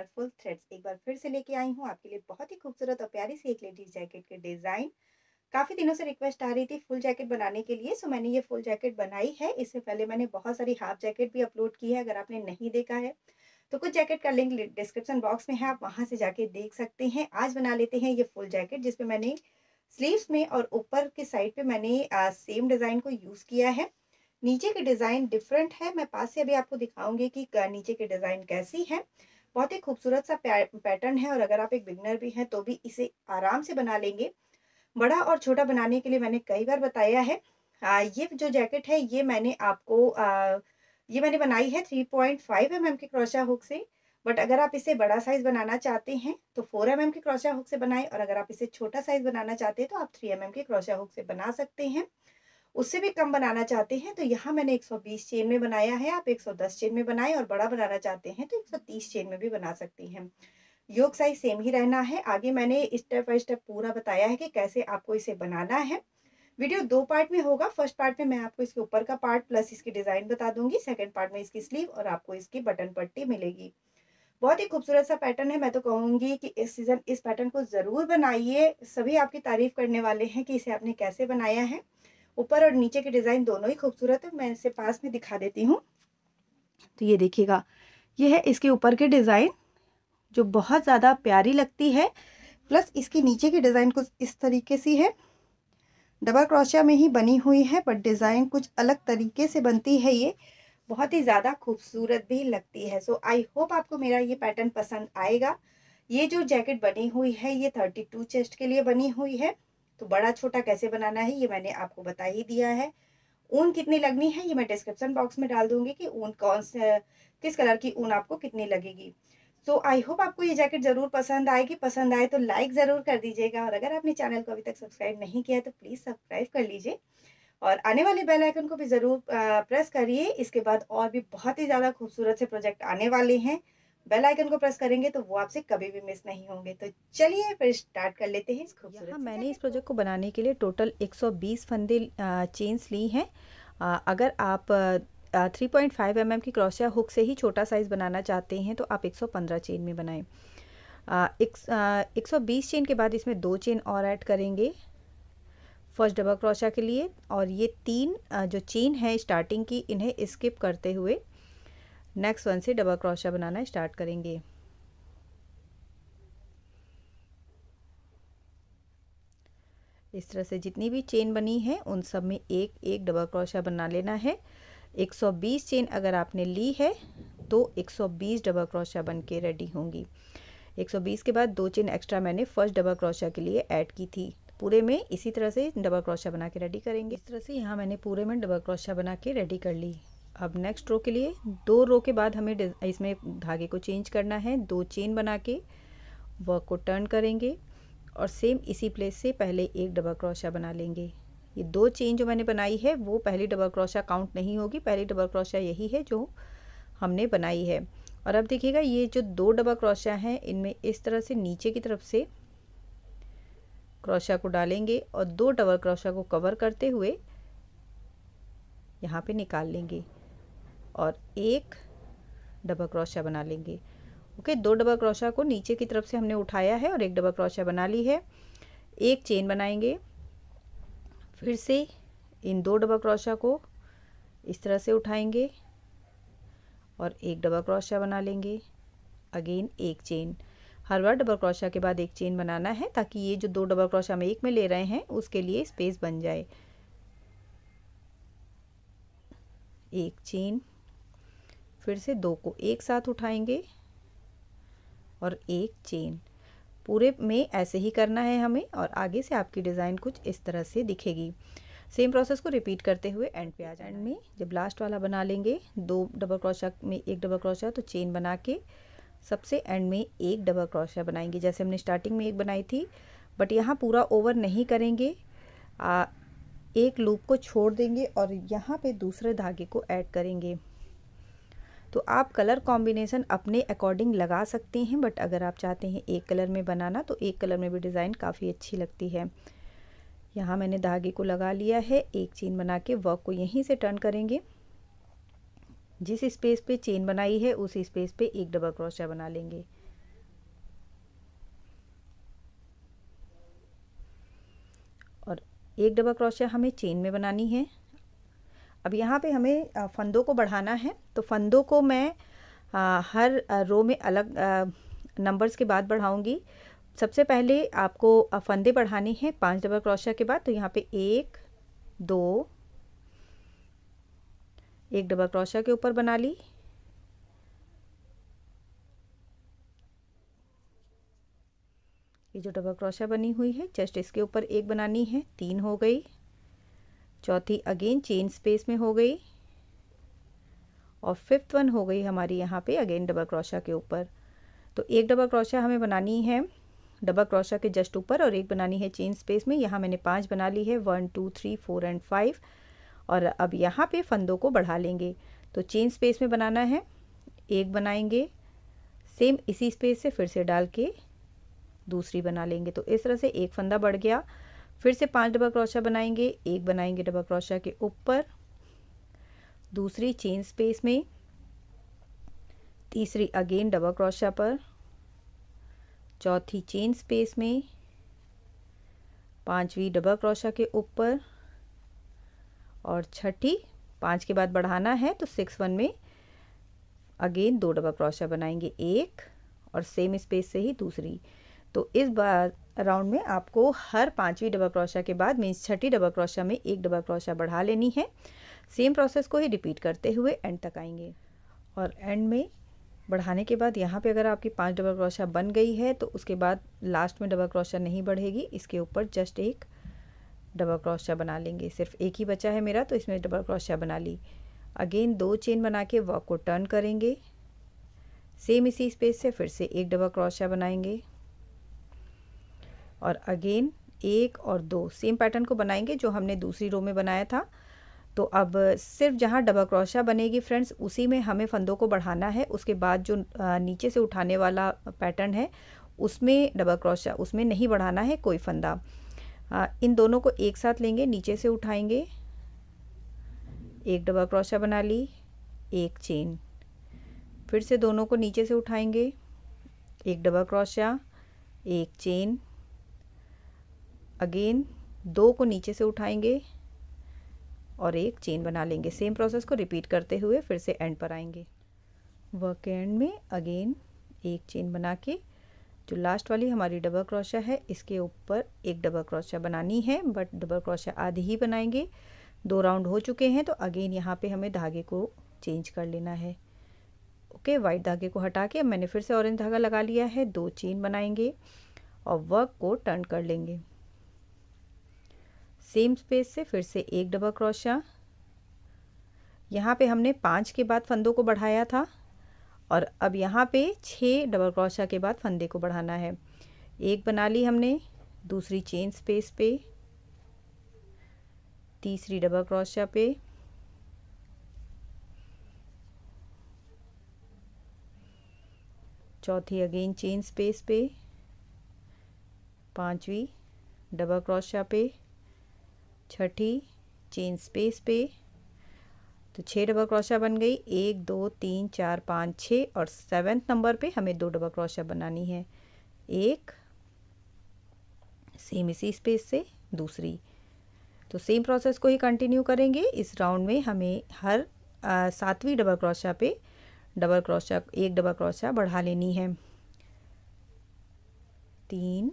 Colourful threads एक बार फिर से लेके आई हूँ आपके लिए बहुत ही खूबसूरत और प्यारी सी एक लेडीज जैकेट के डिज़ाइन काफ़ी दिनों से रिक्वेस्ट आ रही थी फुल जैकेट बनाने के लिए सो मैंने ये फुल जैकेट बनाई है इससे पहले मैंने बहुत सारी हाफ जैकेट भी अपलोड की है अगर आपने नहीं देखा है तो कुछ जैकेट का लिंक डिस्क्रिप्शन बॉक्स में है आप वहां से जाके देख सकते हैं आज बना लेते हैं ये फुल जैकेट जिसपे मैंने स्लीव्स में और ऊपर के साइड पे मैंने आ, सेम डिज़ाइन को यूज़ किया है नीचे के डिज़ाइन डिफरेंट है मैं पास से अभी आपको दिखाऊंगी कि नीचे के डिज़ाइन कैसी है बहुत ही खूबसूरत सा पैटर्न है और अगर आप एक बिगनर भी हैं तो भी इसे आराम से बना लेंगे बड़ा और छोटा बनाने के लिए मैंने कई बार बताया है आ, ये जो जैकेट है ये मैंने आपको आ, ये मैंने बनाई है three point five M M के क्रोशा हुक से बट अगर आप इसे बड़ा साइज़ बनाना चाहते हैं तो फोर एम एम के क्रोशा हुक से बनाएं और अगर आप इसे छोटा साइज़ बनाना चाहते हैं तो आप थ्री एम एम के क्रोशा हुक से बना सकते हैं उससे भी कम बनाना चाहते हैं तो यहाँ मैंने 120 चेन में बनाया है आप 110 चेन में बनाएं और बड़ा बनाना चाहते हैं तो 130 चेन में भी बना सकती हैं योग साइज सेम ही रहना है आगे मैंने स्टेप बाई स्टेप पूरा बताया है कि कैसे आपको इसे बनाना है वीडियो दो पार्ट में होगा फर्स्ट पार्ट में मैं आपको इसके ऊपर का पार्ट प्लस इसकी डिज़ाइन बता दूंगी सेकेंड पार्ट में इसकी स्लीव और आपको इसकी बटन पट्टी मिलेगी बहुत ही खूबसूरत सा पैटर्न है मैं तो कहूंगी कि इस सीज़न इस पैटर्न को ज़रूर बनाइए सभी आपकी तारीफ करने वाले हैं कि इसे आपने कैसे बनाया है ऊपर और नीचे के डिज़ाइन दोनों ही खूबसूरत है मैं इसे पास में दिखा देती हूँ तो ये देखिएगा ये है इसके ऊपर की डिज़ाइन जो बहुत ज़्यादा प्यारी लगती है प्लस इसके नीचे की डिज़ाइन कुछ इस तरीके से है डबल क्रोशिया में ही बनी हुई है बट डिज़ाइन कुछ अलग तरीके से बनती है ये बहुत ही ज़्यादा खूबसूरत भी लगती है सो आई होप आपको मेरा ये पैटर्न पसंद आएगा ये जो जैकेट बनी हुई है ये थर्टी टू चेस्ट के लिए बनी हुई है तो बड़ा छोटा कैसे बनाना है ये मैंने आपको बता ही दिया है ऊन कितनी लगनी है ये मैं डिस्क्रिप्शन बॉक्स में डाल दूंगी कि ऊन कौन से किस कलर की ऊन आपको कितनी लगेगी सो आई होप आपको ये जैकेट ज़रूर पसंद आएगी पसंद आए तो लाइक ज़रूर कर दीजिएगा और अगर आपने चैनल को अभी तक सब्सक्राइब नहीं किया तो प्लीज़ सब्सक्राइब कर लीजिए और आने वाले बेल आइकन को भी ज़रूर प्रेस करिए इसके बाद और भी बहुत ही ज़्यादा खूबसूरत से प्रोजेक्ट आने वाले हैं बेल आइकन को प्रेस करेंगे तो वो आपसे कभी भी मिस नहीं होंगे तो चलिए फिर स्टार्ट कर लेते हैं इस खूबसूरत मैंने इस प्रोजेक्ट को बनाने के लिए टोटल 120 फंदे चेन्स ली हैं अगर आप three point five M M की क्रोशिया हुक से ही छोटा साइज़ बनाना चाहते हैं तो आप 115 चेन में बनाएं एक सौ बीस चेन के बाद इसमें दो चेन और ऐड करेंगे फर्स्ट डबल क्रोशिया के लिए और ये तीन जो चेन है स्टार्टिंग की इन्हें स्किप करते हुए नेक्स्ट वन से डबल क्रोशिया बनाना स्टार्ट करेंगे इस तरह से जितनी भी चेन बनी है उन सब में एक एक डबल क्रोशा बना लेना है 120 चेन अगर आपने ली है तो 120 डबल क्रोशिया बन के रेडी होंगी 120 के बाद दो चेन एक्स्ट्रा मैंने फर्स्ट डबल क्रोशिया के लिए ऐड की थी पूरे में इसी तरह से डबल क्रोशिया बना के रेडी करेंगे इस तरह से यहाँ मैंने पूरे में डबल क्रोशा बना के रेडी कर ली अब नेक्स्ट रो के लिए दो रो के बाद हमें इसमें धागे को चेंज करना है दो चेन बना के वर्क को टर्न करेंगे और सेम इसी प्लेस से पहले एक डबल क्रोशा बना लेंगे ये दो चेन जो मैंने बनाई है वो पहली डबल क्रोशा काउंट नहीं होगी पहली डबल क्रोशा यही है जो हमने बनाई है और अब देखिएगा ये जो दो डबल क्रोशा हैं इनमें इस तरह से नीचे की तरफ से क्रोशा को डालेंगे और दो डबल क्रोशा को कवर करते हुए यहाँ पे निकाल लेंगे और एक डबल क्रोशा बना लेंगे ओके दो डबल क्रोशा को नीचे की तरफ से हमने उठाया है और एक डबल क्रोशा बना ली है एक चेन बनाएंगे फिर से इन दो डबल क्रोशा को इस तरह से उठाएंगे और एक डबल क्रोशा बना लेंगे अगेन एक चेन हर बार डबल क्रोशा के बाद एक चेन बनाना है ताकि ये जो दो डबल क्रोशा हम एक में ले रहे हैं उसके लिए स्पेस बन जाए एक चेन फिर से दो को एक साथ उठाएंगे और एक चेन पूरे में ऐसे ही करना है हमें और आगे से आपकी डिज़ाइन कुछ इस तरह से दिखेगी सेम प्रोसेस को रिपीट करते हुए एंड पे आ जाए एंड में जब लास्ट वाला बना लेंगे दो डबल क्रोशा में एक डबल क्रोशा तो चेन बना के सबसे एंड में एक डबल क्रोशा बनाएंगे जैसे हमने स्टार्टिंग में एक बनाई थी बट यहाँ पूरा ओवर नहीं करेंगे आ, एक लूप को छोड़ देंगे और यहाँ पे दूसरे धागे को ऐड करेंगे तो आप कलर कॉम्बिनेशन अपने अकॉर्डिंग लगा सकते हैं बट अगर आप चाहते हैं एक कलर में बनाना तो एक कलर में भी डिज़ाइन काफ़ी अच्छी लगती है यहाँ मैंने धागे को लगा लिया है एक चेन बना के वर्क को यहीं से टर्न करेंगे जिस स्पेस पे चेन बनाई है उसी स्पेस पे एक डबल क्रोशिया बना लेंगे और एक डबल क्रोशिया हमें चेन में बनानी है अब यहाँ पे हमें फंदों को बढ़ाना है तो फंदों को मैं हर रो में अलग नंबर्स के बाद बढ़ाऊँगी सबसे पहले आपको फंदे बढ़ाने हैं पांच डबल क्रोशिया के बाद तो यहाँ पे एक दो एक डबल क्रोशिया के ऊपर बना ली ये जो डबल क्रोशिया बनी हुई है चेस्ट इसके ऊपर एक बनानी है तीन हो गई चौथी अगेन चेन स्पेस में हो गई और फिफ्थ वन हो गई हमारी यहाँ पे अगेन डबल क्रोशा के ऊपर तो एक डबल क्रोशा हमें बनानी है डबल क्रोशा के जस्ट ऊपर और एक बनानी है चेन स्पेस में यहाँ मैंने पांच बना ली है one two three four and five और अब यहाँ पे फंदों को बढ़ा लेंगे तो चेन स्पेस में बनाना है एक बनाएंगे सेम इसी स्पेस से फिर से डाल के दूसरी बना लेंगे तो इस तरह से एक फंदा बढ़ गया फिर से पांच डबल क्रोशा बनाएंगे एक बनाएंगे डबल क्रोशा के ऊपर दूसरी चेन स्पेस में तीसरी अगेन डबल क्रोशा पर चौथी चेन स्पेस में पांचवी डबल क्रोशा के ऊपर और छठी पांच के बाद बढ़ाना है तो सिक्स वन में अगेन दो डबल क्रोशा बनाएंगे एक और सेम स्पेस से ही दूसरी तो इस बार राउंड में आपको हर पांचवी डबल क्रोशा के बाद मीन्स छठी डबल क्रोशा में एक डबल क्रोशा बढ़ा लेनी है सेम प्रोसेस को ही रिपीट करते हुए एंड तक आएंगे और एंड में बढ़ाने के बाद यहाँ पे अगर आपकी पांच डबल क्रोशा बन गई है तो उसके बाद लास्ट में डबल क्रोशा नहीं बढ़ेगी इसके ऊपर जस्ट एक डबल क्रोशिया बना लेंगे सिर्फ एक ही बचा है मेरा तो इसमें डबल क्रोशा बना ली अगेन दो चेन बना के वर्क को टर्न करेंगे सेम इसी स्पेस से फिर से एक डबल क्रोशा बनाएंगे और अगेन एक और दो सेम पैटर्न को बनाएंगे जो हमने दूसरी रो में बनाया था तो अब सिर्फ जहाँ डबल क्रोशिया बनेगी फ्रेंड्स उसी में हमें फंदों को बढ़ाना है उसके बाद जो नीचे से उठाने वाला पैटर्न है उसमें डबल क्रोशिया उसमें नहीं बढ़ाना है कोई फंदा इन दोनों को एक साथ लेंगे नीचे से उठाएंगे एक डबल क्रोशिया बना ली एक चेन फिर से दोनों को नीचे से उठाएंगे एक डबल क्रोशिया एक चेन अगेन दो को नीचे से उठाएंगे और एक चेन बना लेंगे सेम प्रोसेस को रिपीट करते हुए फिर से एंड पर आएंगे वर्क के एंड में अगेन एक चेन बना के जो लास्ट वाली हमारी डबल क्रोशिया है इसके ऊपर एक डबल क्रोशिया बनानी है बट डबल क्रोशिया आधी ही बनाएंगे दो राउंड हो चुके हैं तो अगेन यहाँ पे हमें धागे को चेंज कर लेना है ओके वाइट धागे को हटा के मैंने फिर से ऑरेंज धागा लगा लिया है दो चेन बनाएंगे और वर्क को टर्न कर लेंगे सेम स्पेस से फिर से एक डबल क्रोशिया यहाँ पे हमने पाँच के बाद फंदों को बढ़ाया था और अब यहाँ पे छः डबल क्रोशिया के बाद फंदे को बढ़ाना है एक बना ली हमने दूसरी चेन स्पेस पे तीसरी डबल क्रोशिया पे चौथी अगेन चेन स्पेस पे पांचवी डबल क्रोशिया पे छठी चेन स्पेस पे तो छः डबल क्रोशा बन गई एक दो तीन चार पाँच छः और सेवेंथ नंबर पे हमें दो डबल क्रोशा बनानी है एक सेम इसी स्पेस से दूसरी तो सेम प्रोसेस को ही कंटिन्यू करेंगे इस राउंड में हमें हर सातवीं डबल क्रोशा पे डबल क्रोशा एक डबल क्रोशा बढ़ा लेनी है तीन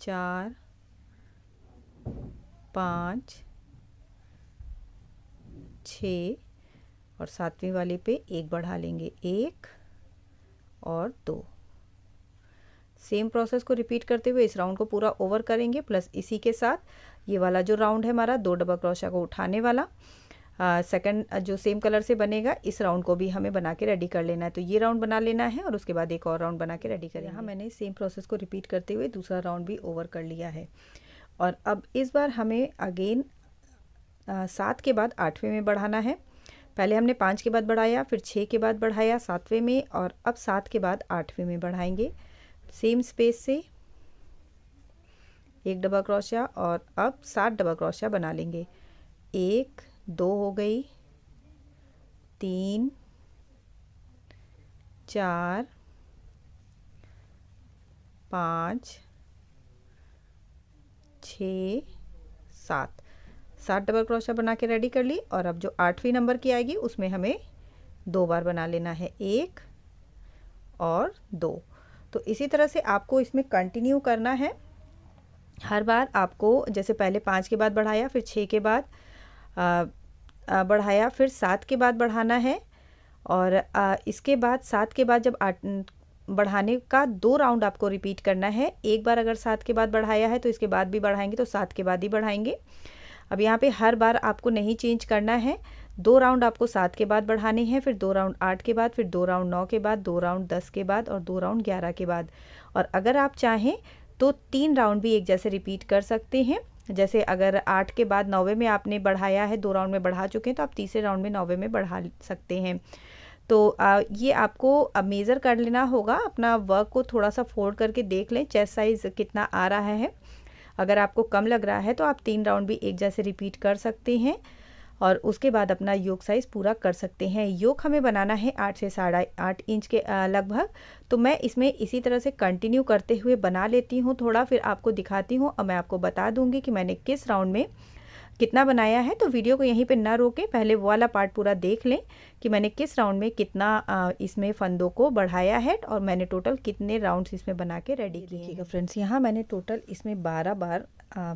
चार पाँच छ और सातवें वाले पे एक बढ़ा लेंगे एक और दो सेम प्रोसेस को रिपीट करते हुए इस राउंड को पूरा ओवर करेंगे प्लस इसी के साथ ये वाला जो राउंड है हमारा दो डबल क्रोशा को उठाने वाला सेकंड जो सेम कलर से बनेगा इस राउंड को भी हमें बना के रेडी कर लेना है तो ये राउंड बना लेना है और उसके बाद एक और राउंड बना के रेडी करें हाँ मैंने सेम प्रोसेस को रिपीट करते हुए दूसरा राउंड भी ओवर कर लिया है और अब इस बार हमें अगेन सात के बाद आठवें में बढ़ाना है पहले हमने पाँच के बाद बढ़ाया फिर छः के बाद बढ़ाया सातवें में और अब सात के बाद आठवें में बढ़ाएंगे सेम स्पेस से एक डबल क्रोशिया और अब सात डबल क्रोशिया बना लेंगे एक दो हो गई तीन चार पाँच छ सात सात डबल क्रोशा बना के रेडी कर ली और अब जो आठवीं नंबर की आएगी उसमें हमें दो बार बना लेना है एक और दो तो इसी तरह से आपको इसमें कंटिन्यू करना है हर बार आपको जैसे पहले पाँच के बाद बढ़ाया फिर छः के बाद बढ़ाया फिर सात के बाद बढ़ाना है और इसके बाद सात के बाद जब आठ बढ़ाने का दो राउंड आपको रिपीट करना है एक बार अगर सात के बाद बढ़ाया है तो इसके बाद भी बढ़ाएंगे तो सात के बाद ही बढ़ाएंगे अब यहाँ पे हर बार आपको नहीं चेंज करना है दो राउंड आपको सात के बाद बढ़ाने हैं फिर दो राउंड आठ के बाद फिर दो राउंड नौ के बाद दो राउंड दस के बाद और दो राउंड ग्यारह के बाद और अगर आप चाहें तो तीन राउंड भी एक जैसे रिपीट कर सकते हैं जैसे अगर आठ के बाद नौवे में आपने बढ़ाया है दो राउंड में बढ़ा चुके हैं तो आप तीसरे राउंड में नौवे में बढ़ा सकते हैं तो आ, ये आपको मेज़र कर लेना होगा अपना वर्क को थोड़ा सा फोल्ड करके देख लें चेस्ट साइज़ कितना आ रहा है अगर आपको कम लग रहा है तो आप तीन राउंड भी एक जैसे रिपीट कर सकते हैं और उसके बाद अपना योग साइज़ पूरा कर सकते हैं योग हमें बनाना है आठ से साढ़े आठ इंच के लगभग तो मैं इसमें इसी तरह से कंटिन्यू करते हुए बना लेती हूँ थोड़ा फिर आपको दिखाती हूँ और मैं आपको बता दूंगी कि मैंने किस राउंड में कितना बनाया है तो वीडियो को यहीं पे ना रोकें पहले वो वाला पार्ट पूरा देख लें कि मैंने किस राउंड में कितना इसमें फंदों को बढ़ाया है और मैंने टोटल कितने राउंड्स इसमें बना के रेडी किएगा फ्रेंड्स यहाँ मैंने टोटल इसमें बारह बार आ,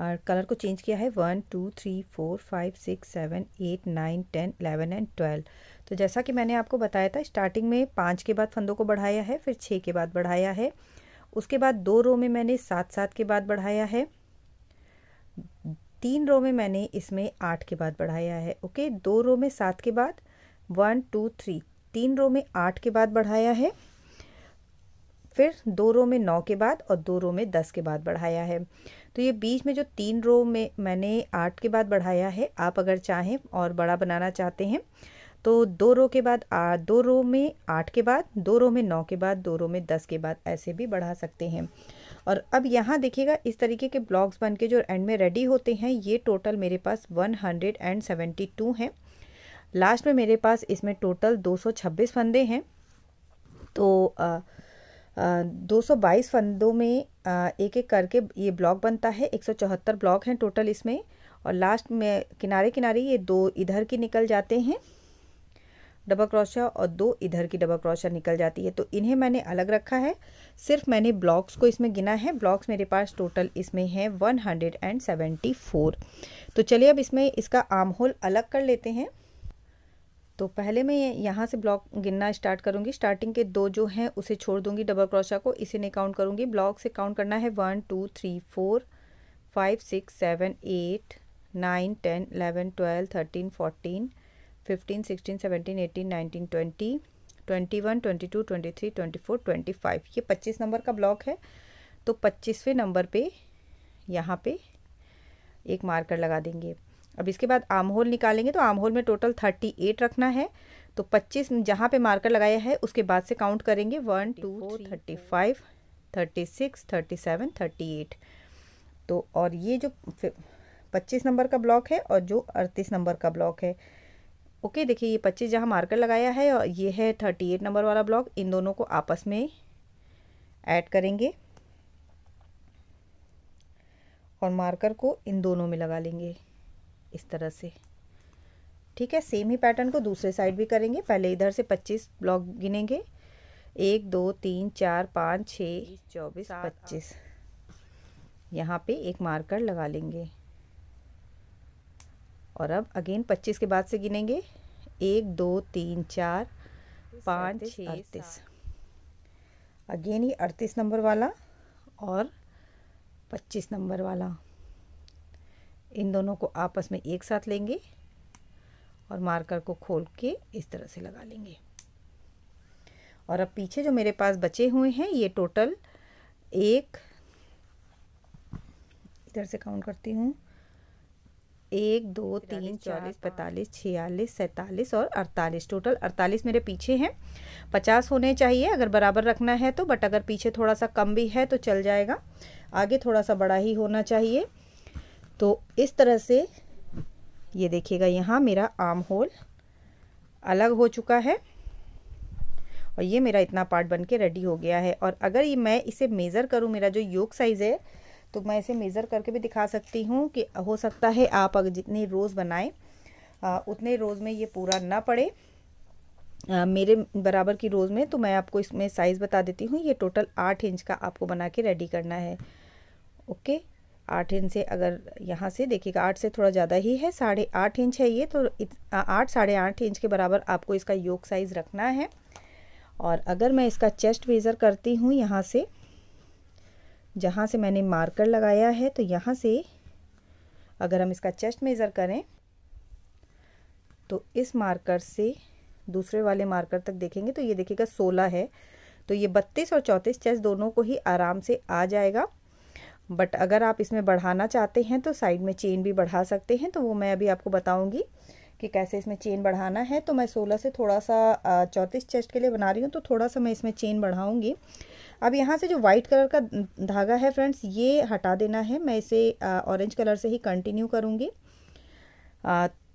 और कलर को चेंज किया है one two three four five six seven eight nine ten eleven and twelve तो जैसा कि मैंने आपको बताया था स्टार्टिंग में पाँच के बाद फंदों को बढ़ाया है फिर छः के बाद बढ़ाया है उसके बाद दो रो में मैंने सात सात के बाद बढ़ाया है तीन रो में मैंने इसमें आठ के बाद बढ़ाया है ओके दो रो में सात के बाद वन टू थ्री तीन रो में आठ के बाद बढ़ाया है फिर दो रो में नौ के बाद और दो रो में दस के बाद बढ़ाया है तो ये बीच में जो तीन रो में मैंने आठ के बाद बढ़ाया है आप अगर चाहें और बड़ा बनाना चाहते हैं तो दो रो के बाद आ, दो रो में आठ के बाद दो रो में नौ के बाद दो रो में दस के बाद ऐसे भी बढ़ा सकते हैं और अब यहाँ देखिएगा इस तरीके के ब्लॉक्स बन के जो एंड में रेडी होते हैं ये टोटल मेरे पास one hundred and seventy two हैं लास्ट में मेरे पास इसमें टोटल दो सौ छब्बीस फंदे हैं तो आ, 222 फंदों में एक एक करके ये ब्लॉक बनता है 174 ब्लॉक हैं टोटल इसमें और लास्ट में किनारे किनारे ये दो इधर की निकल जाते हैं डबल क्रोशिया और दो इधर की डबल क्रोशिया निकल जाती है तो इन्हें मैंने अलग रखा है सिर्फ मैंने ब्लॉक्स को इसमें गिना है ब्लॉक्स मेरे पास टोटल इसमें है 174 तो चलिए अब इसमें इसका आम होल अलग कर लेते हैं तो पहले मैं यहाँ से ब्लॉक गिनना स्टार्ट करूँगी स्टार्टिंग के दो जो हैं उसे छोड़ दूँगी डबल क्रोशा को इसे नहीं काउंट करूँगी ब्लॉक से काउंट करना है one two three four five six seven eight nine ten eleven twelve thirteen fourteen fifteen sixteen seventeen eighteen nineteen twenty twenty one twenty two twenty three twenty four twenty five ये पच्चीस number का block है तो पच्चीसवें number पे यहाँ पे एक marker लगा देंगे अब इसके बाद आम होल निकालेंगे तो आम होल में टोटल थर्टी एट रखना है तो पच्चीस जहाँ पे मार्कर लगाया है उसके बाद से काउंट करेंगे one two thirty five thirty six thirty seven thirty eight तो और ये जो पच्चीस नंबर का ब्लॉक है और जो अड़तीस नंबर का ब्लॉक है ओके देखिए ये पच्चीस जहाँ मार्कर लगाया है और ये है थर्टी एट नंबर वाला ब्लॉक इन दोनों को आपस में ऐड करेंगे और मार्कर को इन दोनों में लगा लेंगे इस तरह से ठीक है सेम ही पैटर्न को दूसरे साइड भी करेंगे पहले इधर से पच्चीस ब्लॉक गिनेंगे एक दो तीन चार पाँच छः चौबीस पच्चीस यहाँ पे एक मार्कर लगा लेंगे और अब अगेन पच्चीस के बाद से गिनेंगे एक दो तीन चार पाँच छः अड़तीस अगेन ये अड़तीस नंबर वाला और पच्चीस नंबर वाला इन दोनों को आपस में एक साथ लेंगे और मार्कर को खोल के इस तरह से लगा लेंगे और अब पीछे जो मेरे पास बचे हुए हैं ये टोटल एक इधर से काउंट करती हूँ एक दो तीन चालीस पैंतालीस छियालीस सैंतालीस और अड़तालीस टोटल अड़तालीस मेरे पीछे हैं पचास होने चाहिए अगर बराबर रखना है तो बट अगर पीछे थोड़ा सा कम भी है तो चल जाएगा आगे थोड़ा सा बड़ा ही होना चाहिए तो इस तरह से ये देखिएगा यहाँ मेरा आर्म होल अलग हो चुका है और ये मेरा इतना पार्ट बन के रेडी हो गया है और अगर ये मैं इसे मेज़र करूँ मेरा जो योग साइज़ है तो मैं इसे मेज़र करके भी दिखा सकती हूँ कि हो सकता है आप अगर जितने रोज़ बनाएं उतने रोज़ में ये पूरा ना पड़े आ, मेरे बराबर की रोज़ में तो मैं आपको इसमें साइज़ बता देती हूँ ये टोटल आठ इंच का आपको बना के रेडी करना है ओके आठ इंच से अगर यहाँ से देखिएगा आठ से थोड़ा ज़्यादा ही है साढ़े आठ इंच है ये तो आठ साढ़े आठ इंच के बराबर आपको इसका योग साइज़ रखना है और अगर मैं इसका चेस्ट मेज़र करती हूँ यहाँ से जहाँ से मैंने मार्कर लगाया है तो यहाँ से अगर हम इसका चेस्ट मेज़र करें तो इस मार्कर से दूसरे वाले मार्कर तक देखेंगे तो ये देखिएगा सोलह है तो ये बत्तीस और चौंतीस चेस्ट दोनों को ही आराम से आ जाएगा बट अगर आप इसमें बढ़ाना चाहते हैं तो साइड में चेन भी बढ़ा सकते हैं तो वो मैं अभी आपको बताऊंगी कि कैसे इसमें चेन बढ़ाना है तो मैं 16 से थोड़ा सा चौंतीस चेस्ट के लिए बना रही हूँ तो थोड़ा सा मैं इसमें चेन बढ़ाऊंगी अब यहाँ से जो वाइट कलर का धागा है फ्रेंड्स ये हटा देना है मैं इसे ऑरेंज कलर से ही कंटिन्यू करूँगी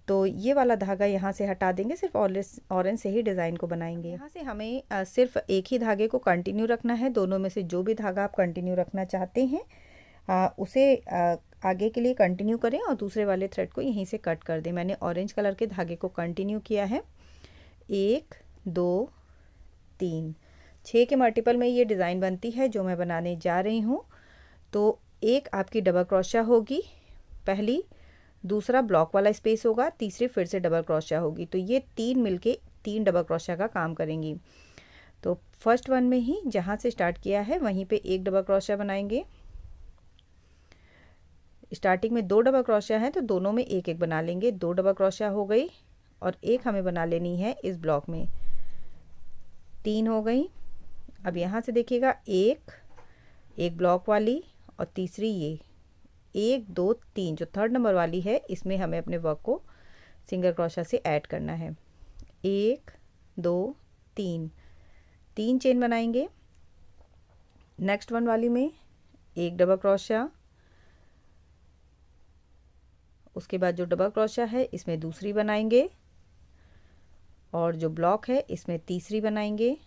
तो ये वाला धागा यहाँ से हटा देंगे सिर्फ ऑरेंज से ही डिज़ाइन को बनाएंगे यहाँ से हमें सिर्फ एक ही धागे को कंटिन्यू रखना है दोनों में से जो भी धागा आप कंटिन्यू रखना चाहते हैं उसे आगे के लिए कंटिन्यू करें और दूसरे वाले थ्रेड को यहीं से कट कर दें मैंने ऑरेंज कलर के धागे को कंटिन्यू किया है एक दो तीन छः के मल्टीपल में ये डिज़ाइन बनती है जो मैं बनाने जा रही हूँ तो एक आपकी डबल क्रोशा होगी पहली दूसरा ब्लॉक वाला स्पेस होगा तीसरी फिर से डबल क्रोशिया होगी तो ये तीन मिलके तीन डबल क्रोशा का काम करेंगी तो फर्स्ट वन में ही जहाँ से स्टार्ट किया है वहीं पे एक डबल क्रोशिया बनाएंगे स्टार्टिंग में दो डबल क्रोशिया हैं तो दोनों में एक एक बना लेंगे दो डबल क्रोशिया हो गई और एक हमें बना लेनी है इस ब्लॉक में तीन हो गई अब यहाँ से देखिएगा एक एक ब्लॉक वाली और तीसरी ये एक दो तीन जो थर्ड नंबर वाली है इसमें हमें अपने वर्क को सिंगल क्रोशा से ऐड करना है एक दो तीन तीन चेन बनाएंगे नेक्स्ट वन वाली में एक डबल क्रोशिया उसके बाद जो डबल क्रोशा है इसमें दूसरी बनाएंगे और जो ब्लॉक है इसमें तीसरी बनाएंगे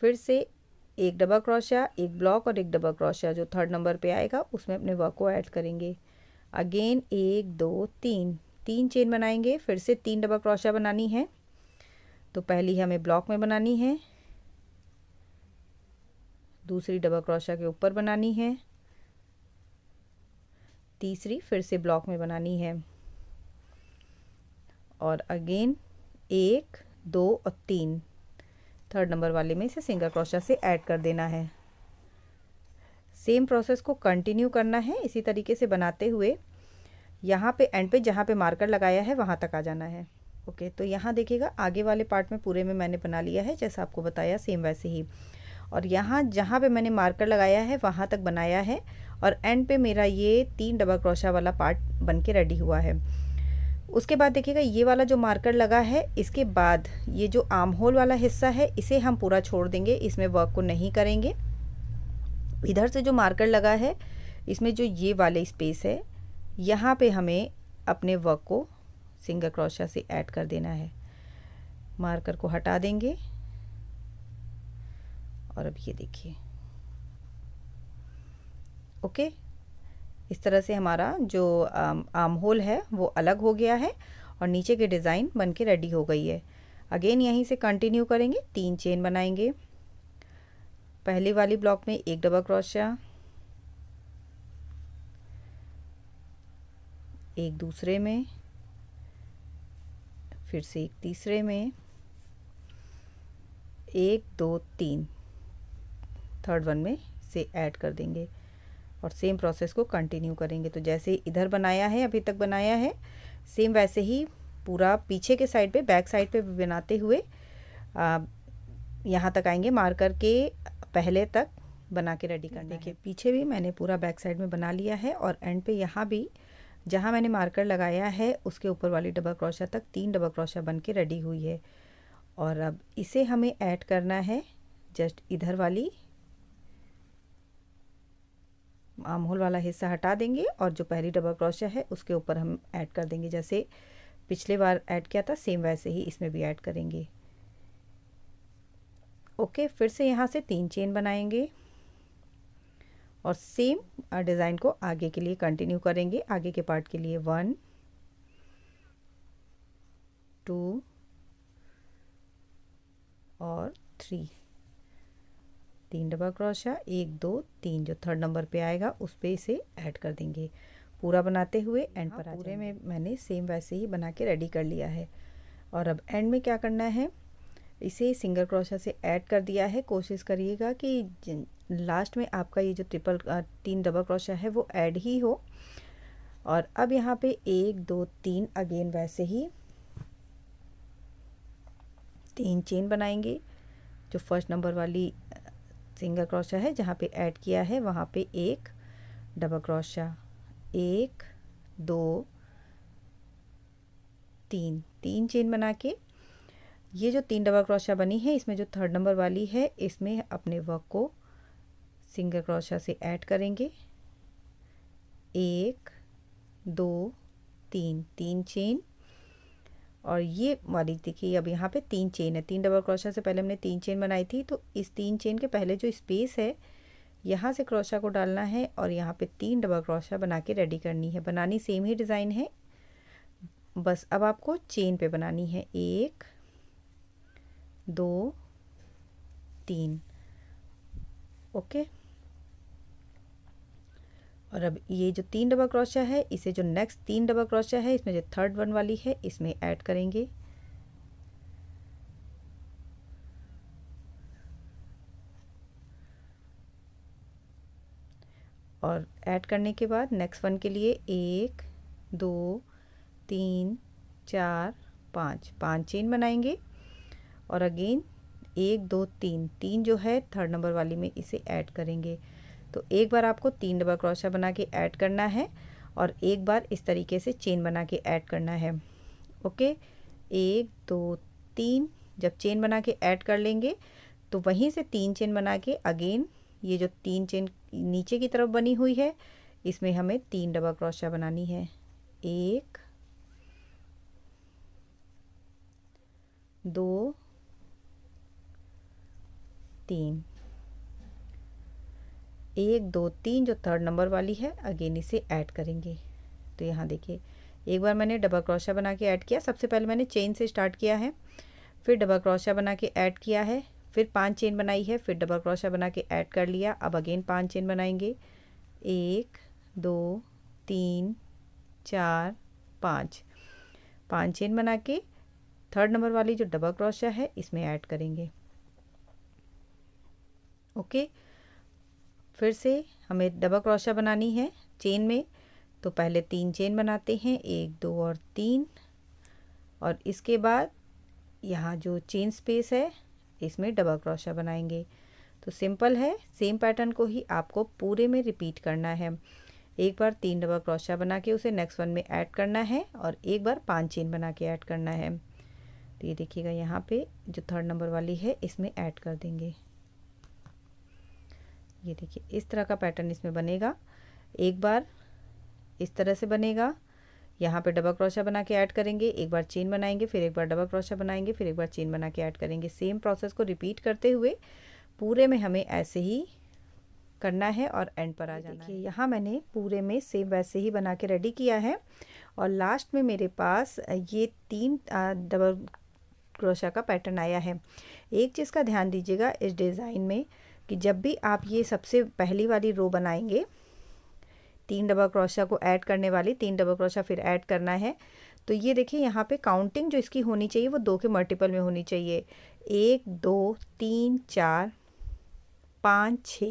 फिर से एक डबल क्रोशा एक ब्लॉक और एक डबल क्रोशा जो थर्ड नंबर पे आएगा उसमें अपने वर्क को ऐड करेंगे अगेन एक दो तीन तीन चेन बनाएंगे फिर से तीन डबल क्रोशा बनानी है तो पहली हमें ब्लॉक में बनानी है दूसरी डबल क्रोशा के ऊपर बनानी है तीसरी फिर से ब्लॉक में बनानी है और अगेन एक दो और तीन थर्ड नंबर वाले में इसे सिंगल क्रोशिया से ऐड कर देना है सेम प्रोसेस को कंटिन्यू करना है इसी तरीके से बनाते हुए यहाँ पे एंड पे जहाँ पे मार्कर लगाया है वहाँ तक आ जाना है ओके तो यहाँ देखिएगा आगे वाले पार्ट में पूरे में मैंने बना लिया है जैसा आपको बताया सेम वैसे ही और यहाँ जहाँ पे मैंने मार्कर लगाया है वहाँ तक बनाया है और एंड पे मेरा ये तीन डबल क्रोशा वाला पार्ट बन के रेडी हुआ है उसके बाद देखिएगा ये वाला जो मार्कर लगा है इसके बाद ये जो आर्म होल वाला हिस्सा है इसे हम पूरा छोड़ देंगे इसमें वर्क को नहीं करेंगे इधर से जो मार्कर लगा है इसमें जो ये वाले स्पेस है यहाँ पे हमें अपने वर्क को सिंगल क्रोशा से ऐड कर देना है मार्कर को हटा देंगे और अब ये देखिए ओके इस तरह से हमारा जो आम होल है वो अलग हो गया है और नीचे के डिज़ाइन बन के रेडी हो गई है अगेन यहीं से कंटिन्यू करेंगे तीन चेन बनाएंगे पहले वाली ब्लॉक में एक डबल क्रोशिया एक दूसरे में फिर से एक तीसरे में एक दो तीन थर्ड वन में से ऐड कर देंगे और सेम प्रोसेस को कंटिन्यू करेंगे तो जैसे इधर बनाया है अभी तक बनाया है सेम वैसे ही पूरा पीछे के साइड पे बैक साइड पे बनाते हुए यहाँ तक आएंगे मार्कर के पहले तक बना के रेडी कर देखिए पीछे भी मैंने पूरा बैक साइड में बना लिया है और एंड पे यहाँ भी जहाँ मैंने मार्कर लगाया है उसके ऊपर वाली डबल क्रोशा तक तीन डबल क्रोशा बन के रेडी हुई है और अब इसे हमें ऐड करना है जस्ट इधर वाली आमहोल वाला हिस्सा हटा देंगे और जो पहली डबल क्रोशिया है उसके ऊपर हम ऐड कर देंगे जैसे पिछले बार ऐड किया था सेम वैसे ही इसमें भी ऐड करेंगे ओके फिर से यहाँ से तीन चेन बनाएंगे और सेम डिज़ाइन uh, को आगे के लिए कंटिन्यू करेंगे आगे के पार्ट के लिए वन टू और थ्री तीन डबल क्रोशा एक दो तीन जो थर्ड नंबर पे आएगा उस पर इसे ऐड कर देंगे पूरा बनाते हुए एंड हाँ, पर पूरे में मैंने सेम वैसे ही बना के रेडी कर लिया है और अब एंड में क्या करना है इसे सिंगल क्रोशा से ऐड कर दिया है कोशिश करिएगा कि लास्ट में आपका ये जो ट्रिपल तीन डबल क्रोशा है वो ऐड ही हो और अब यहाँ पे एक दो तीन अगेन वैसे ही तीन चेन बनाएंगे जो फर्स्ट नंबर वाली सिंगल क्रोशा है जहाँ पे ऐड किया है वहाँ पे एक डबल क्रोशा एक दो तीन तीन चेन बना के ये जो तीन डबल क्रोशा बनी है इसमें जो थर्ड नंबर वाली है इसमें अपने वर्क को सिंगल क्रोशा से ऐड करेंगे एक दो तीन तीन चेन और ये वाली देखिए अब यहाँ पे तीन चेन है तीन डबल क्रोशा से पहले हमने तीन चेन बनाई थी तो इस तीन चेन के पहले जो स्पेस है यहाँ से क्रोशा को डालना है और यहाँ पे तीन डबल क्रोशा बना के रेडी करनी है बनानी सेम ही डिज़ाइन है बस अब आपको चेन पे बनानी है एक दो तीन ओके और अब ये जो तीन डबल क्रोशिया है इसे जो नेक्स्ट तीन डबल क्रोशिया है इसमें जो थर्ड वन वाली है इसमें ऐड करेंगे और ऐड करने के बाद नेक्स्ट वन के लिए एक दो तीन चार पाँच पाँच चेन बनाएंगे और अगेन एक दो तीन तीन जो है थर्ड नंबर वाली में इसे ऐड करेंगे तो एक बार आपको तीन डबल क्रोशा बना के ऐड करना है और एक बार इस तरीके से चेन बना के ऐड करना है ओके एक दो तीन जब चेन बना के ऐड कर लेंगे तो वहीं से तीन चेन बना के अगेन ये जो तीन चेन नीचे की तरफ बनी हुई है इसमें हमें तीन डबल क्रोशा बनानी है एक दो तीन एक दो तीन जो थर्ड नंबर वाली है अगेन इसे ऐड करेंगे तो यहाँ देखिए एक बार मैंने डबल क्रोशा बना के ऐड किया सबसे पहले मैंने चेन से स्टार्ट किया है फिर डबल क्रोशा बना के ऐड किया है फिर पांच चेन बनाई है फिर डबल क्रोशा बना के ऐड कर लिया अब अगेन पांच चेन बनाएंगे एक दो तीन चार पाँच पाँच चेन बना के थर्ड नंबर वाली जो डबल क्रोशा है इसमें ऐड करेंगे ओके okay? फिर से हमें डबल क्रोशा बनानी है चेन में तो पहले तीन चेन बनाते हैं एक दो और तीन और इसके बाद यहाँ जो चेन स्पेस है इसमें डबल क्रोशा बनाएंगे तो सिंपल है सेम पैटर्न को ही आपको पूरे में रिपीट करना है एक बार तीन डबल क्रोशा बना के उसे नेक्स्ट वन में ऐड करना है और एक बार पांच चेन बना के ऐड करना है तो ये देखिएगा यहाँ पे जो थर्ड नंबर वाली है इसमें ऐड कर देंगे ये देखिए इस तरह का पैटर्न इसमें बनेगा एक बार इस तरह से बनेगा यहाँ पे डबल क्रोशा बना के ऐड करेंगे एक बार चेन बनाएंगे फिर एक बार डबल क्रोशा बनाएंगे फिर एक बार चेन बना के ऐड करेंगे सेम प्रोसेस को रिपीट करते हुए पूरे में हमें ऐसे ही करना है और एंड पर आ जाना है यहाँ मैंने पूरे में सेम वैसे ही बना के रेडी किया है और लास्ट में मेरे पास ये तीन डबल क्रोशा का पैटर्न आया है एक चीज़ का ध्यान दीजिएगा इस डिज़ाइन में कि जब भी आप ये सबसे पहली वाली रो बनाएंगे तीन डबल क्रोशा को ऐड करने वाली तीन डबल क्रोशा फिर ऐड करना है तो ये देखिए यहाँ पे काउंटिंग जो इसकी होनी चाहिए वो दो के मल्टीपल में होनी चाहिए एक दो तीन चार पाँच छ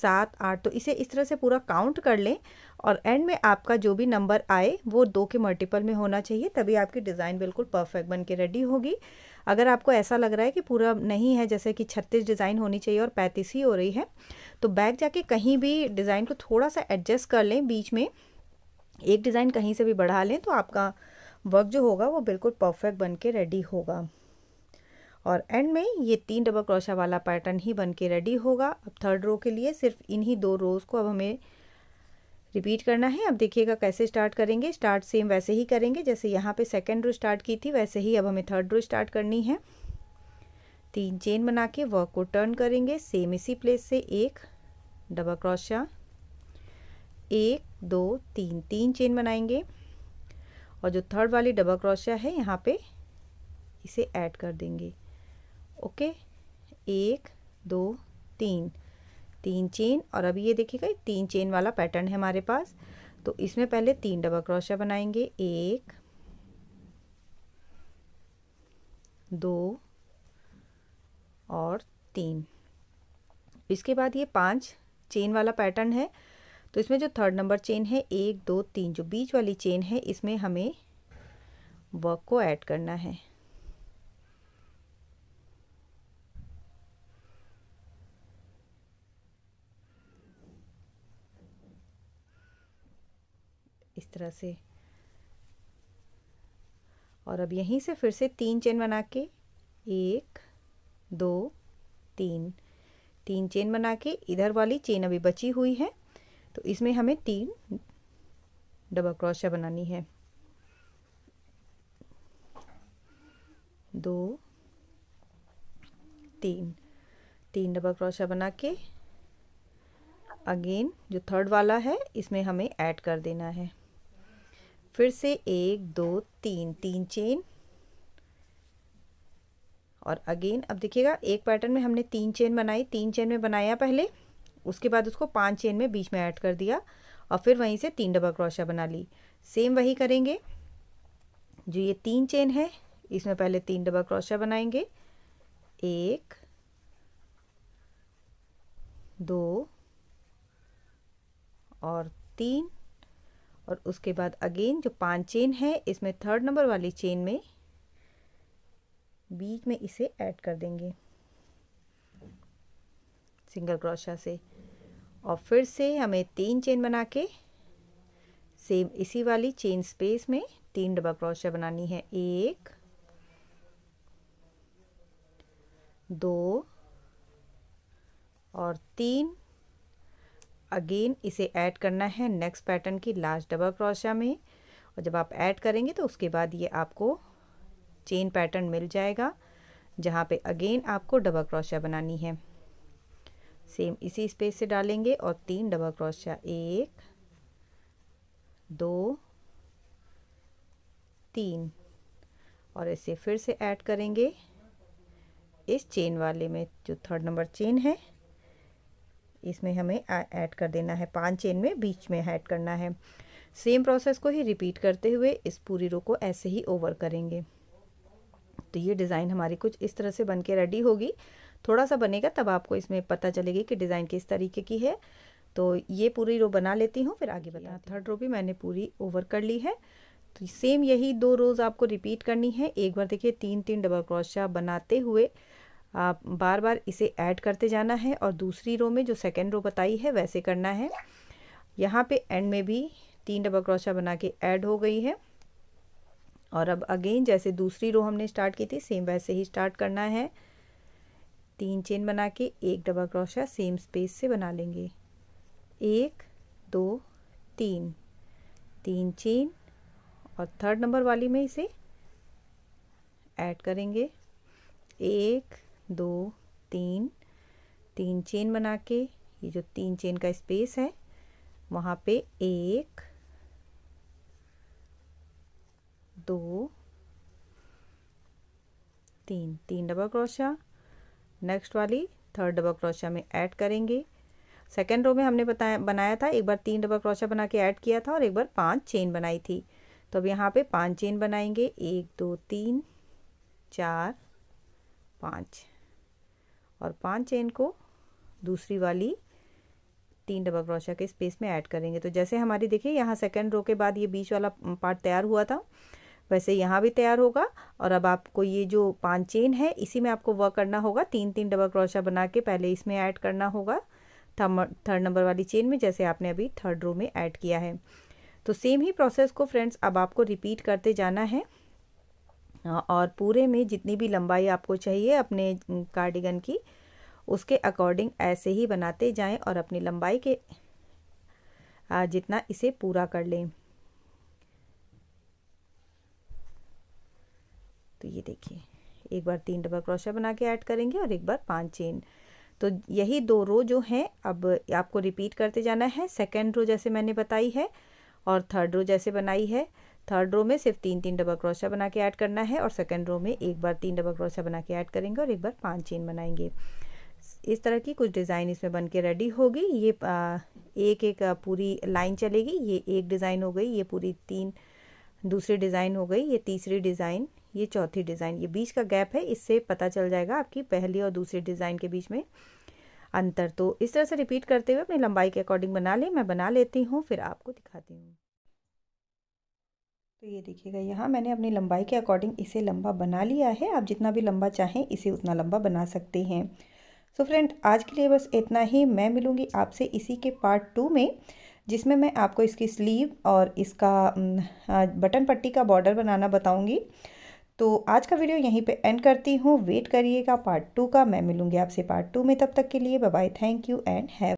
सात आठ तो इसे इस तरह से पूरा काउंट कर लें और एंड में आपका जो भी नंबर आए वो दो के मल्टीपल में होना चाहिए तभी आपकी डिज़ाइन बिल्कुल परफेक्ट बन के रेडी होगी अगर आपको ऐसा लग रहा है कि पूरा नहीं है जैसे कि छत्तीस डिज़ाइन होनी चाहिए और पैंतीस ही हो रही है तो बैक जाके कहीं भी डिज़ाइन को थोड़ा सा एडजस्ट कर लें बीच में एक डिज़ाइन कहीं से भी बढ़ा लें तो आपका वर्क जो होगा वो बिल्कुल परफेक्ट बन के रेडी होगा और एंड में ये तीन डबल क्रोशा वाला पैटर्न ही बन के रेडी होगा अब थर्ड रो के लिए सिर्फ इन्हीं दो रोज़ को अब हमें रिपीट करना है अब देखिएगा कैसे स्टार्ट करेंगे स्टार्ट सेम वैसे ही करेंगे जैसे यहाँ पे सेकेंड रो स्टार्ट की थी वैसे ही अब हमें थर्ड रो स्टार्ट करनी है तीन चेन बना के वर्क को टर्न करेंगे सेम इसी प्लेस से एक डबल क्रोशा एक दो तीन तीन चेन बनाएंगे और जो थर्ड वाली डबल क्रोशा है यहाँ पे इसे ऐड कर देंगे ओके एक दो तीन तीन चेन और अभी ये देखिएगा तीन चेन वाला पैटर्न है हमारे पास तो इसमें पहले तीन डबल क्रोशिया बनाएंगे एक दो और तीन इसके बाद ये पांच चेन वाला पैटर्न है तो इसमें जो थर्ड नंबर चेन है एक दो तीन जो बीच वाली चेन है इसमें हमें वर्क को ऐड करना है तरह से और अब यहीं से फिर से तीन चेन बना के एक दो तीन तीन चेन बना के इधर वाली चेन अभी बची हुई है तो इसमें हमें तीन डबल क्रोशिया बनानी है दो तीन तीन डबल क्रोशिया बना के अगेन जो थर्ड वाला है इसमें हमें ऐड कर देना है फिर से एक दो तीन तीन चेन और अगेन अब देखिएगा एक पैटर्न में हमने तीन चेन बनाई तीन चेन में बनाया पहले उसके बाद उसको पांच चेन में बीच में ऐड कर दिया और फिर वहीं से तीन डबल क्रोशिया बना ली सेम वही करेंगे जो ये तीन चेन है इसमें पहले तीन डबल क्रोशिया बनाएंगे एक दो और तीन और उसके बाद अगेन जो पांच चेन है इसमें थर्ड नंबर वाली चेन में बीच में इसे ऐड कर देंगे सिंगल क्रोशा से और फिर से हमें तीन चेन बना के सेम इसी वाली चेन स्पेस में तीन डबल क्रोशा बनानी है एक दो और तीन अगेन इसे ऐड करना है नेक्स्ट पैटर्न की लास्ट डबल क्रोशिया में और जब आप ऐड करेंगे तो उसके बाद ये आपको चेन पैटर्न मिल जाएगा जहाँ पे अगेन आपको डबल क्रोशिया बनानी है सेम इसी स्पेस से डालेंगे और तीन डबल क्रोशिया एक दो तीन और इसे फिर से ऐड करेंगे इस चेन वाले में जो थर्ड नंबर चेन है इसमें हमें ऐड कर देना है पांच चेन में बीच में ऐड करना है सेम प्रोसेस को ही रिपीट करते हुए इस पूरी रो को ऐसे ही ओवर करेंगे तो ये डिज़ाइन हमारी कुछ इस तरह से बन के रेडी होगी थोड़ा सा बनेगा तब आपको इसमें पता चलेगी कि डिज़ाइन किस तरीके की है तो ये पूरी रो बना लेती हूँ फिर आगे बता थर्ड रो भी मैंने पूरी ओवर कर ली है तो सेम यही दो रोज़ आपको रिपीट करनी है एक बार देखिए तीन तीन डबल क्रोशिया बनाते हुए आप बार बार इसे ऐड करते जाना है और दूसरी रो में जो सेकेंड रो बताई है वैसे करना है यहाँ पे एंड में भी तीन डबल क्रोशा बना के ऐड हो गई है और अब अगेन जैसे दूसरी रो हमने स्टार्ट की थी सेम वैसे ही स्टार्ट करना है तीन चेन बना के एक डबल क्रोशा सेम स्पेस से बना लेंगे एक दो तीन तीन चेन और थर्ड नंबर वाली में इसे ऐड करेंगे एक दो तीन तीन चेन बना के ये जो तीन चेन का स्पेस है वहाँ पे एक दो तीन तीन डबल क्रोशिया नेक्स्ट वाली थर्ड डबल क्रोशिया में ऐड करेंगे सेकेंड रो में हमने बताया बनाया था एक बार तीन डबल क्रोशिया बना के ऐड किया था और एक बार पांच चेन बनाई थी तो अब यहाँ पे पांच चेन बनाएंगे एक दो तीन चार पाँच और पांच चेन को दूसरी वाली तीन डबल क्रोशिया के स्पेस में ऐड करेंगे तो जैसे हमारी देखिए यहाँ सेकेंड रो के बाद ये बीच वाला पार्ट तैयार हुआ था वैसे यहाँ भी तैयार होगा और अब आपको ये जो पांच चेन है इसी में आपको वर्क करना होगा तीन तीन डबल क्रोशिया बना के पहले इसमें ऐड करना होगा थर्ड नंबर वाली चेन में जैसे आपने अभी थर्ड रो में ऐड किया है तो सेम ही प्रोसेस को फ्रेंड्स अब आपको रिपीट करते जाना है हाँ, और पूरे में जितनी भी लंबाई आपको चाहिए अपने कार्डिगन की उसके अकॉर्डिंग ऐसे ही बनाते जाएं और अपनी लंबाई के जितना इसे पूरा कर लें तो ये देखिए एक बार तीन डबल क्रोशा बना के ऐड करेंगे और एक बार पांच चेन तो यही दो रो जो हैं अब आपको रिपीट करते जाना है सेकेंड रो जैसे मैंने बताई है और थर्ड रो जैसे बनाई है थर्ड रो में सिर्फ तीन तीन डबल क्रोशा बना के ऐड करना है और सेकेंड रो में एक बार तीन डबल क्रोशा बना के ऐड करेंगे और एक बार पाँच चेन बनाएंगे इस तरह की कुछ डिज़ाइन इसमें बन के रेडी होगी ये एक एक पूरी लाइन चलेगी ये एक डिज़ाइन हो गई ये पूरी तीन दूसरी डिज़ाइन हो गई ये तीसरी डिज़ाइन ये चौथी डिज़ाइन ये बीच का गैप है इससे पता चल जाएगा आपकी पहली और दूसरी डिज़ाइन के बीच में अंतर तो इस तरह से रिपीट करते हुए अपनी लंबाई के अकॉर्डिंग बना लें मैं बना लेती हूँ फिर आपको दिखाती हूँ तो ये देखिएगा यहाँ मैंने अपनी लंबाई के अकॉर्डिंग इसे लंबा बना लिया है आप जितना भी लंबा चाहें इसे उतना लंबा बना सकते हैं सो so फ्रेंड आज के लिए बस इतना ही मैं मिलूँगी आपसे इसी के पार्ट टू में जिसमें मैं आपको इसकी स्लीव और इसका बटन पट्टी का बॉर्डर बनाना बताऊँगी तो आज का वीडियो यहीं पे एंड करती हूँ वेट करिएगा पार्ट टू का मैं मिलूँगी आपसे पार्ट टू में तब तक के लिए bye thank you and have